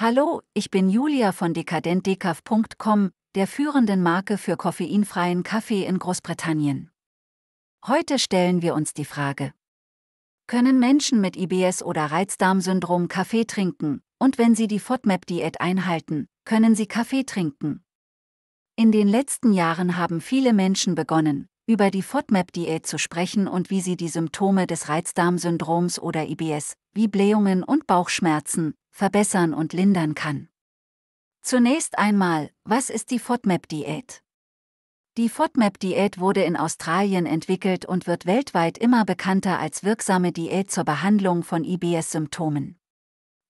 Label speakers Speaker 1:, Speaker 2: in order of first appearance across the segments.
Speaker 1: Hallo, ich bin Julia von dekadentdecaf.com, der führenden Marke für koffeinfreien Kaffee in Großbritannien. Heute stellen wir uns die Frage, können Menschen mit IBS oder Reizdarmsyndrom Kaffee trinken, und wenn sie die FODMAP-Diät einhalten, können sie Kaffee trinken. In den letzten Jahren haben viele Menschen begonnen, über die FODMAP-Diät zu sprechen und wie sie die Symptome des Reizdarmsyndroms oder IBS, wie Blähungen und Bauchschmerzen, verbessern und lindern kann. Zunächst einmal, was ist die FODMAP-Diät? Die FODMAP-Diät wurde in Australien entwickelt und wird weltweit immer bekannter als wirksame Diät zur Behandlung von IBS-Symptomen.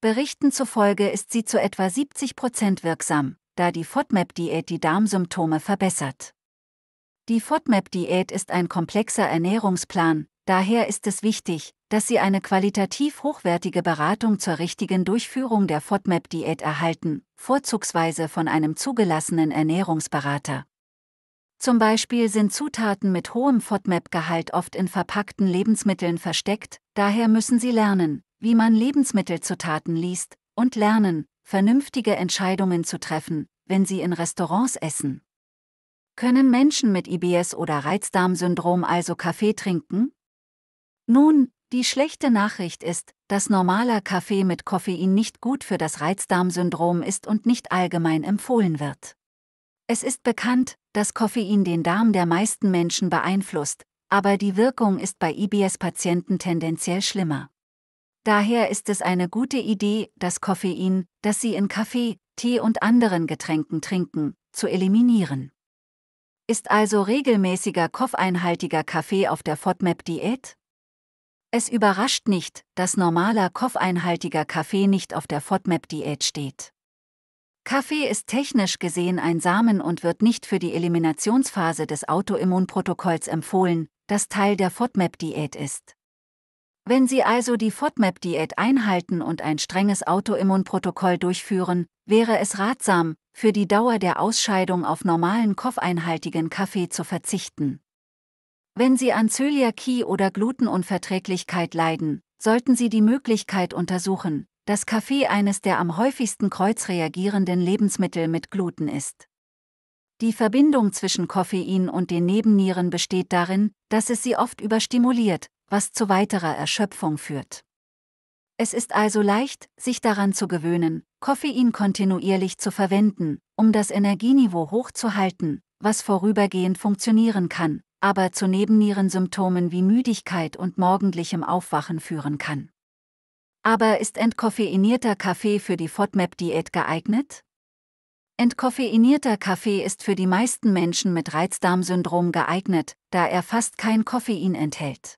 Speaker 1: Berichten zufolge ist sie zu etwa 70 Prozent wirksam, da die FODMAP-Diät die Darmsymptome verbessert. Die FODMAP-Diät ist ein komplexer Ernährungsplan, daher ist es wichtig, dass Sie eine qualitativ hochwertige Beratung zur richtigen Durchführung der FODMAP-Diät erhalten, vorzugsweise von einem zugelassenen Ernährungsberater. Zum Beispiel sind Zutaten mit hohem FODMAP-Gehalt oft in verpackten Lebensmitteln versteckt, daher müssen Sie lernen, wie man Lebensmittelzutaten liest, und lernen, vernünftige Entscheidungen zu treffen, wenn Sie in Restaurants essen. Können Menschen mit IBS oder Reizdarmsyndrom also Kaffee trinken? Nun, die schlechte Nachricht ist, dass normaler Kaffee mit Koffein nicht gut für das Reizdarmsyndrom ist und nicht allgemein empfohlen wird. Es ist bekannt, dass Koffein den Darm der meisten Menschen beeinflusst, aber die Wirkung ist bei IBS-Patienten tendenziell schlimmer. Daher ist es eine gute Idee, das Koffein, das Sie in Kaffee, Tee und anderen Getränken trinken, zu eliminieren. Ist also regelmäßiger koffeinhaltiger Kaffee auf der FODMAP-Diät? Es überrascht nicht, dass normaler koffeinhaltiger Kaffee nicht auf der FODMAP-Diät steht. Kaffee ist technisch gesehen ein Samen und wird nicht für die Eliminationsphase des Autoimmunprotokolls empfohlen, das Teil der FODMAP-Diät ist. Wenn Sie also die FODMAP-Diät einhalten und ein strenges Autoimmunprotokoll durchführen, wäre es ratsam, für die Dauer der Ausscheidung auf normalen koffeinhaltigen Kaffee zu verzichten. Wenn Sie an Zöliakie oder Glutenunverträglichkeit leiden, sollten Sie die Möglichkeit untersuchen, dass Kaffee eines der am häufigsten kreuzreagierenden Lebensmittel mit Gluten ist. Die Verbindung zwischen Koffein und den Nebennieren besteht darin, dass es sie oft überstimuliert, was zu weiterer Erschöpfung führt. Es ist also leicht, sich daran zu gewöhnen, Koffein kontinuierlich zu verwenden, um das Energieniveau hochzuhalten, was vorübergehend funktionieren kann, aber zu Nebennierensymptomen wie Müdigkeit und morgendlichem Aufwachen führen kann. Aber ist entkoffeinierter Kaffee für die FODMAP-Diät geeignet? Entkoffeinierter Kaffee ist für die meisten Menschen mit Reizdarmsyndrom geeignet, da er fast kein Koffein enthält.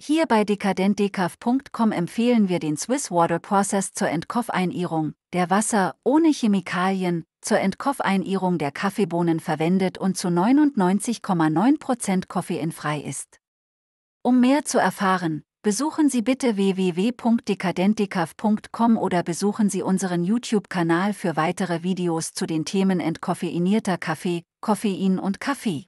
Speaker 1: Hier bei dekadentdecaf.com empfehlen wir den Swiss Water Process zur Entkoffeinierung, der Wasser ohne Chemikalien zur Entkoffeinierung der Kaffeebohnen verwendet und zu 99,9% koffeinfrei ist. Um mehr zu erfahren, besuchen Sie bitte www.dekadentdecaf.com oder besuchen Sie unseren YouTube-Kanal für weitere Videos zu den Themen entkoffeinierter Kaffee, Koffein und Kaffee.